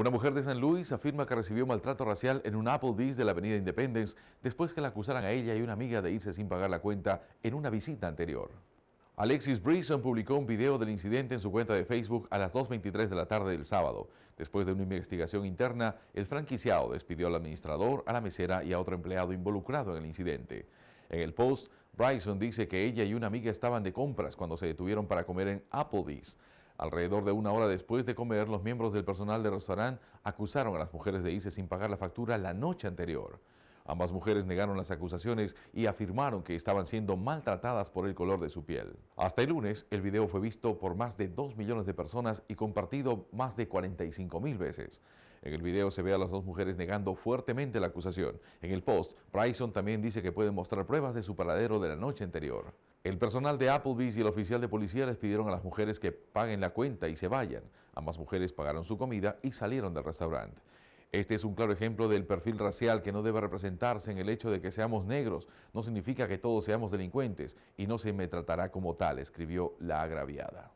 Una mujer de San Luis afirma que recibió maltrato racial en un Applebee's de la avenida Independence después que la acusaran a ella y una amiga de irse sin pagar la cuenta en una visita anterior. Alexis Bryson publicó un video del incidente en su cuenta de Facebook a las 2.23 de la tarde del sábado. Después de una investigación interna, el franquiciado despidió al administrador, a la mesera y a otro empleado involucrado en el incidente. En el post, Bryson dice que ella y una amiga estaban de compras cuando se detuvieron para comer en Applebee's. Alrededor de una hora después de comer, los miembros del personal del restaurante acusaron a las mujeres de irse sin pagar la factura la noche anterior. Ambas mujeres negaron las acusaciones y afirmaron que estaban siendo maltratadas por el color de su piel. Hasta el lunes, el video fue visto por más de 2 millones de personas y compartido más de 45 mil veces. En el video se ve a las dos mujeres negando fuertemente la acusación. En el post, Bryson también dice que puede mostrar pruebas de su paradero de la noche anterior. El personal de Applebee's y el oficial de policía les pidieron a las mujeres que paguen la cuenta y se vayan. Ambas mujeres pagaron su comida y salieron del restaurante. Este es un claro ejemplo del perfil racial que no debe representarse en el hecho de que seamos negros. No significa que todos seamos delincuentes y no se me tratará como tal, escribió la agraviada.